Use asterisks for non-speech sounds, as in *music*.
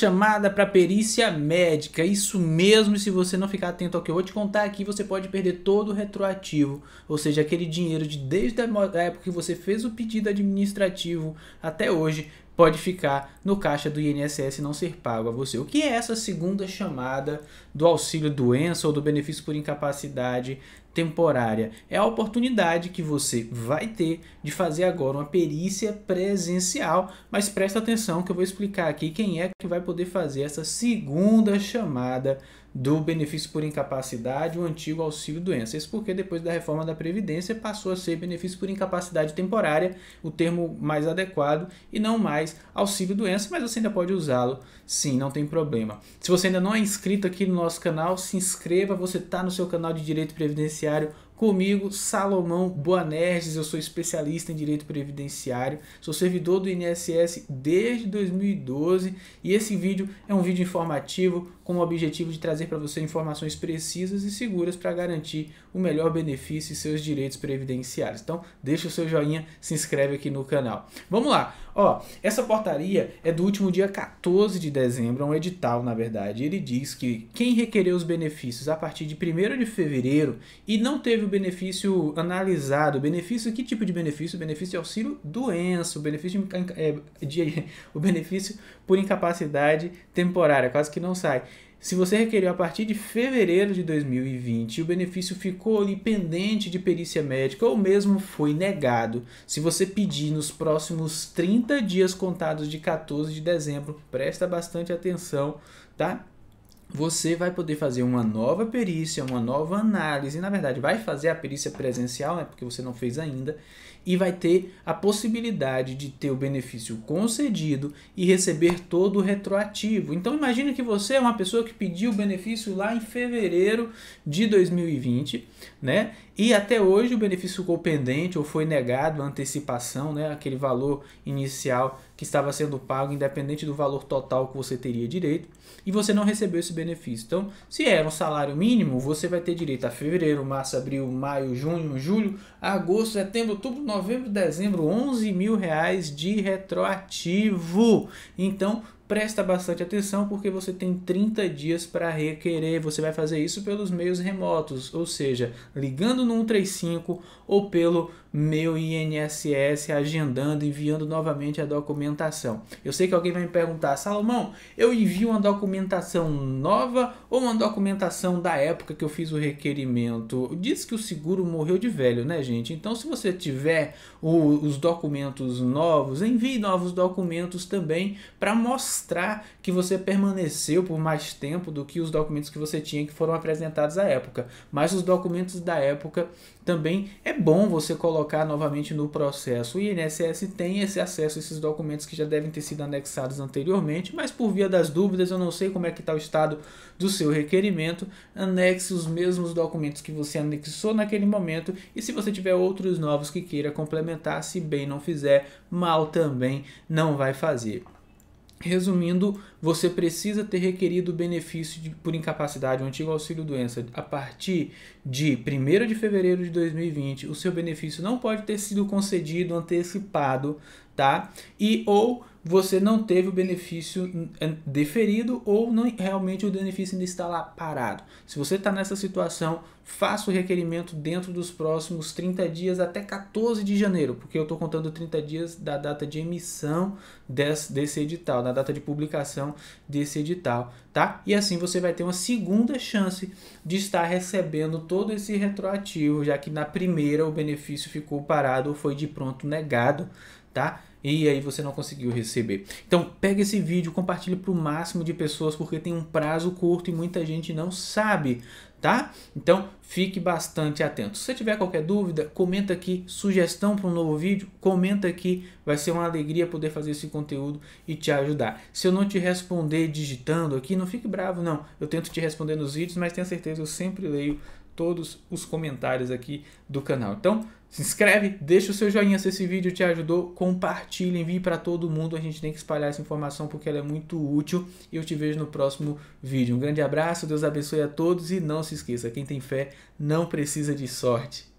chamada para perícia médica. Isso mesmo, se você não ficar atento ao que eu vou te contar aqui, você pode perder todo o retroativo, ou seja, aquele dinheiro de desde a época que você fez o pedido administrativo até hoje pode ficar no caixa do INSS e não ser pago a você. O que é essa segunda chamada do auxílio doença ou do benefício por incapacidade temporária, é a oportunidade que você vai ter de fazer agora uma perícia presencial, mas presta atenção que eu vou explicar aqui quem é que vai poder fazer essa segunda chamada do benefício por incapacidade, o antigo auxílio doença. Isso porque depois da reforma da Previdência passou a ser benefício por incapacidade temporária, o termo mais adequado, e não mais auxílio doença, mas você ainda pode usá-lo sim, não tem problema. Se você ainda não é inscrito aqui no nosso canal, se inscreva, você está no seu canal de Direito Previdenciário Previdenciário. Comigo, Salomão Boanerges, eu sou especialista em Direito Previdenciário, sou servidor do INSS desde 2012 e esse vídeo é um vídeo informativo com o objetivo de trazer para você informações precisas e seguras para garantir o melhor benefício e seus direitos previdenciários. Então, deixa o seu joinha, se inscreve aqui no canal. Vamos lá. Ó, essa portaria é do último dia 14 de dezembro, é um edital, na verdade. Ele diz que quem requerer os benefícios a partir de 1 de fevereiro e não teve o benefício analisado, benefício, que tipo de benefício? benefício de auxílio doença, o benefício de, é, de *laughs* o benefício por incapacidade temporária, quase que não sai. Se você requeriu a partir de fevereiro de 2020 e o benefício ficou ali pendente de perícia médica ou mesmo foi negado, se você pedir nos próximos 30 dias contados de 14 de dezembro, presta bastante atenção, tá? você vai poder fazer uma nova perícia, uma nova análise, na verdade vai fazer a perícia presencial, né, porque você não fez ainda, e vai ter a possibilidade de ter o benefício concedido e receber todo o retroativo. Então imagine que você é uma pessoa que pediu o benefício lá em fevereiro de 2020, né? E até hoje o benefício ficou pendente ou foi negado a antecipação, né, aquele valor inicial que estava sendo pago, independente do valor total que você teria direito, e você não recebeu esse benefício. Então, se era é um salário mínimo, você vai ter direito a fevereiro, março, abril, maio, junho, julho, agosto, setembro, outubro, novembro, dezembro, 11 mil reais de retroativo. Então, presta bastante atenção porque você tem 30 dias para requerer. Você vai fazer isso pelos meios remotos, ou seja, ligando no 135 ou pelo meu INSS agendando, enviando novamente a documentação. Eu sei que alguém vai me perguntar, Salomão, eu envio uma documentação nova ou uma documentação da época que eu fiz o requerimento? Diz que o seguro morreu de velho, né, gente? Então, se você tiver o, os documentos novos, envie novos documentos também para mostrar que você permaneceu por mais tempo do que os documentos que você tinha que foram apresentados à época. Mas os documentos da época também é bom você colocar colocar novamente no processo. O INSS tem esse acesso a esses documentos que já devem ter sido anexados anteriormente, mas por via das dúvidas, eu não sei como é que está o estado do seu requerimento, anexe os mesmos documentos que você anexou naquele momento e se você tiver outros novos que queira complementar, se bem não fizer, mal também não vai fazer. Resumindo, você precisa ter requerido benefício de, por incapacidade, o um antigo auxílio-doença, a partir de 1 de fevereiro de 2020. O seu benefício não pode ter sido concedido antecipado tá? E ou você não teve o benefício hum, hum, deferido ou não, realmente o benefício ainda está lá parado. Se você está nessa situação, faça o requerimento dentro dos próximos 30 dias até 14 de janeiro, porque eu estou contando 30 dias da data de emissão desse, desse edital, da data de publicação desse edital, tá? E assim você vai ter uma segunda chance de estar recebendo todo esse retroativo, já que na primeira o benefício ficou parado ou foi de pronto negado, tá? E aí você não conseguiu receber. Então pega esse vídeo, compartilhe para o máximo de pessoas porque tem um prazo curto e muita gente não sabe, tá? Então fique bastante atento. Se você tiver qualquer dúvida, comenta aqui, sugestão para um novo vídeo, comenta aqui, vai ser uma alegria poder fazer esse conteúdo e te ajudar. Se eu não te responder digitando aqui, não fique bravo não. Eu tento te responder nos vídeos, mas tenha certeza eu sempre leio todos os comentários aqui do canal. Então, se inscreve, deixa o seu joinha se esse vídeo te ajudou, compartilha, envie para todo mundo. A gente tem que espalhar essa informação porque ela é muito útil. E eu te vejo no próximo vídeo. Um grande abraço, Deus abençoe a todos e não se esqueça, quem tem fé não precisa de sorte.